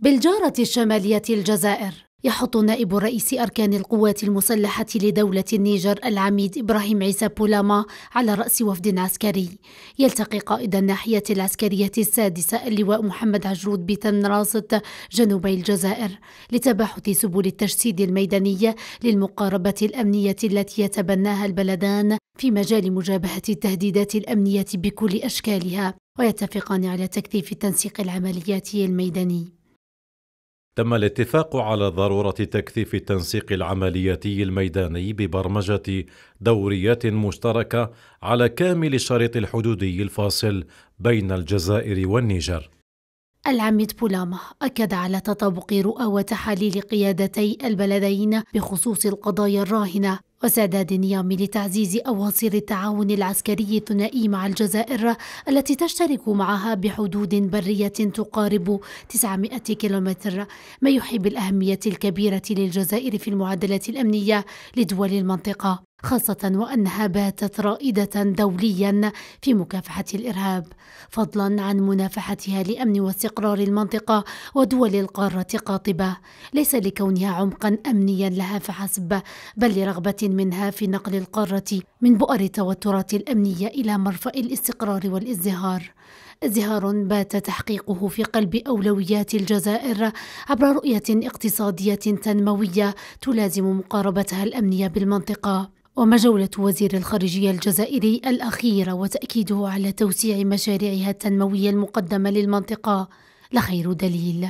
بالجارة الشمالية الجزائر يحط نائب رئيس أركان القوات المسلحة لدولة النيجر العميد إبراهيم عيسى بولاما على رأس وفد عسكري يلتقي قائد الناحية العسكرية السادسة اللواء محمد عجرود بتن راست جنوبي الجزائر لتباحث سبل التجسيد الميدانية للمقاربة الأمنية التي يتبناها البلدان في مجال مجابهة التهديدات الأمنية بكل أشكالها ويتفقان على تكثيف تنسيق العمليات الميداني تم الاتفاق على ضرورة تكثيف التنسيق العملياتي الميداني ببرمجة دوريات مشتركة على كامل الشريط الحدودي الفاصل بين الجزائر والنيجر. العميد بولاما أكد على تطابق رؤى وتحاليل قيادتي البلدين بخصوص القضايا الراهنة وسداد نيامي لتعزيز أواصر التعاون العسكري الثنائي مع الجزائر التي تشترك معها بحدود برية تقارب 900 كيلومتر ما يحيي بالأهمية الكبيرة للجزائر في المعادلة الأمنية لدول المنطقة خاصة وأنها باتت رائدة دوليا في مكافحة الإرهاب فضلا عن منافحتها لأمن واستقرار المنطقة ودول القارة قاطبة ليس لكونها عمقا أمنيا لها فحسب بل لرغبة منها في نقل القارة من بؤر التوترات الأمنية إلى مرفأ الاستقرار والازدهار ازدهار بات تحقيقه في قلب أولويات الجزائر عبر رؤية اقتصادية تنموية تلازم مقاربتها الأمنية بالمنطقة ومجولة وزير الخارجية الجزائري الأخيرة وتأكيده على توسيع مشاريعها التنموية المقدمة للمنطقة لخير دليل